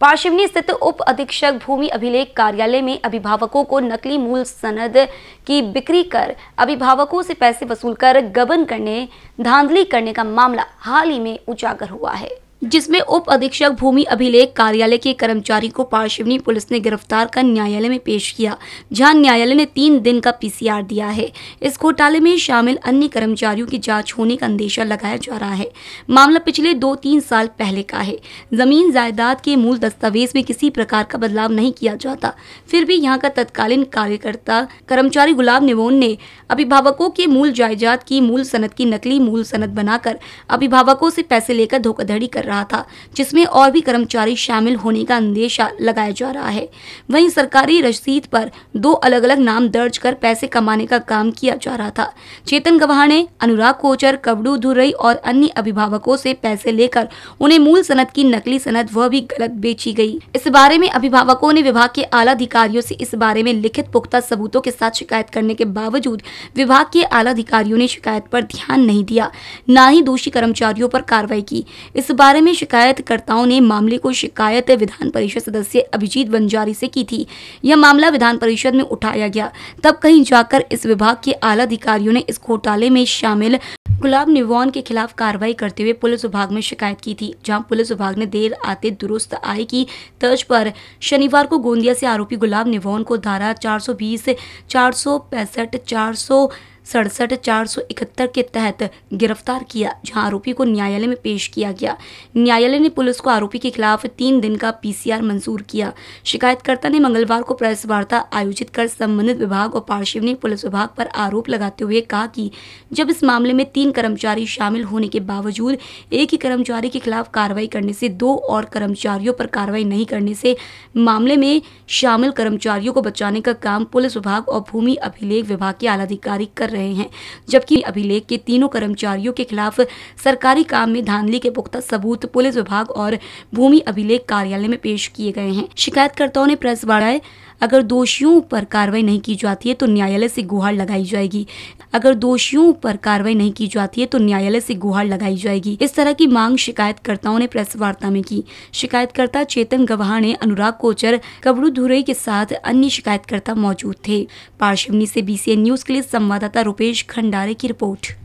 पार्शिवनी स्थित उप अधीक्षक भूमि अभिलेख कार्यालय में अभिभावकों को नकली मूल सनद की बिक्री कर अभिभावकों से पैसे वसूल कर गबन करने धांधली करने का मामला हाल ही में उजागर हुआ है जिसमें उप अधीक्षक भूमि अभिलेख कार्यालय के कर्मचारी को पार्शिवनी पुलिस ने गिरफ्तार कर न्यायालय में पेश किया जहां न्यायालय ने तीन दिन का पीसीआर दिया है इस घोटाले में शामिल अन्य कर्मचारियों की जांच होने का अंदेशा लगाया जा रहा है मामला पिछले दो तीन साल पहले का है जमीन जायदाद के मूल दस्तावेज में किसी प्रकार का बदलाव नहीं किया जाता फिर भी यहाँ का तत्कालीन कार्यकर्ता कर्मचारी गुलाब निमोन ने अभिभावकों के मूल जायदाद की मूल सनत की नकली मूल सनत बनाकर अभिभावकों से पैसे लेकर धोखाधड़ी कर रहा था जिसमें और भी कर्मचारी शामिल होने का अंदेशा लगाया जा रहा है वहीं सरकारी रसीद पर दो अलग अलग नाम दर्ज कर पैसे कमाने का काम किया जा रहा था चेतन गवाह ने अनुराग कोचर कबड़ू धुरई और अन्य अभिभावकों से पैसे लेकर उन्हें मूल सनत की नकली सनत वह भी गलत बेची गई इस बारे में अभिभावकों ने विभाग के आला अधिकारियों से इस बारे में लिखित पुख्ता सबूतों के साथ शिकायत करने के बावजूद विभाग के आला अधिकारियों ने शिकायत पर ध्यान नहीं दिया न ही दोषी कर्मचारियों पर कार्रवाई की इस बारे बारे में शिकायतकर्ताओं ने मामले को शिकायत विधान परिषद सदस्य अभिजीत बंजारी से की थी यह मामला विधान परिषद में उठाया गया तब कहीं जाकर इस विभाग के आला अधिकारियों ने इस घोटाले में शामिल गुलाब निवान के खिलाफ कार्रवाई करते हुए पुलिस विभाग में शिकायत की थी जहां पुलिस विभाग ने देर आते दुरुस्त आय की तर्ज पर शनिवार को गोंदिया से आरोपी गुलाब निवान को धारा 420, 465, 400 सड़सठ चार सौ इकहत्तर के तहत गिरफ्तार किया जहां आरोपी को न्यायालय में पेश किया गया न्यायालय ने पुलिस को आरोपी के खिलाफ तीन दिन का पीसीआर मंजूर किया शिकायतकर्ता ने मंगलवार को प्रेस वार्ता आयोजित कर संबंधित विभाग और पार्शिवनी पुलिस विभाग पर आरोप लगाते हुए कहा कि जब इस मामले में तीन कर्मचारी शामिल होने के बावजूद एक ही कर्मचारी के खिलाफ कार्रवाई करने से दो और कर्मचारियों पर कार्रवाई नहीं करने से मामले में शामिल कर्मचारियों को बचाने का काम पुलिस विभाग और भूमि अभिलेख विभाग के आलाधिकारी कर रहे रहे हैं जबकि अभिलेख के तीनों कर्मचारियों के खिलाफ सरकारी काम में धांधली के पुख्ता सबूत पुलिस विभाग और भूमि अभिलेख कार्यालय में पेश किए गए हैं शिकायतकर्ताओं ने प्रेस बढ़ाए अगर दोषियों पर कार्रवाई नहीं की जाती है तो न्यायालय से गुहार लगाई जाएगी अगर दोषियों पर कार्रवाई नहीं की जाती है तो न्यायालय से गुहार लगाई जाएगी इस तरह की मांग शिकायतकर्ताओं ने प्रेस वार्ता में की शिकायतकर्ता चेतन गवाह ने अनुराग कोचर कबरू धुरे के साथ अन्य शिकायतकर्ता मौजूद थे पार्शिवनी से बीसीएन न्यूज के लिए संवाददाता रूपेश खंडारे की रिपोर्ट